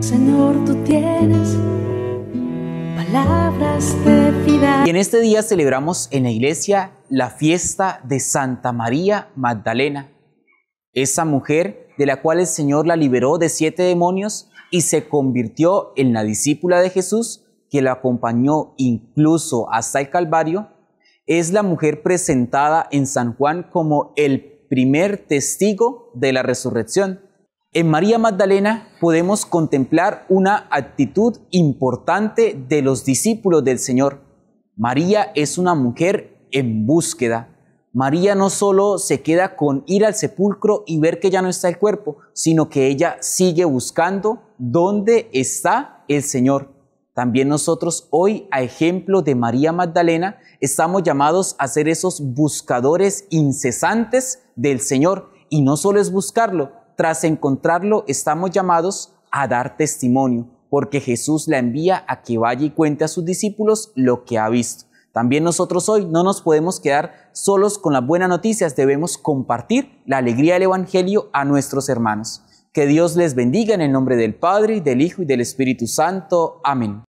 Señor, tú tienes palabras de vida. Y en este día celebramos en la iglesia la fiesta de Santa María Magdalena, esa mujer de la cual el Señor la liberó de siete demonios y se convirtió en la discípula de Jesús que la acompañó incluso hasta el Calvario, es la mujer presentada en San Juan como el primer testigo de la resurrección. En María Magdalena podemos contemplar una actitud importante de los discípulos del Señor. María es una mujer en búsqueda. María no solo se queda con ir al sepulcro y ver que ya no está el cuerpo, sino que ella sigue buscando dónde está el Señor. También nosotros hoy, a ejemplo de María Magdalena, estamos llamados a ser esos buscadores incesantes del Señor. Y no solo es buscarlo, tras encontrarlo, estamos llamados a dar testimonio, porque Jesús la envía a que vaya y cuente a sus discípulos lo que ha visto. También nosotros hoy no nos podemos quedar solos con las buenas noticias, debemos compartir la alegría del Evangelio a nuestros hermanos. Que Dios les bendiga en el nombre del Padre, del Hijo y del Espíritu Santo. Amén.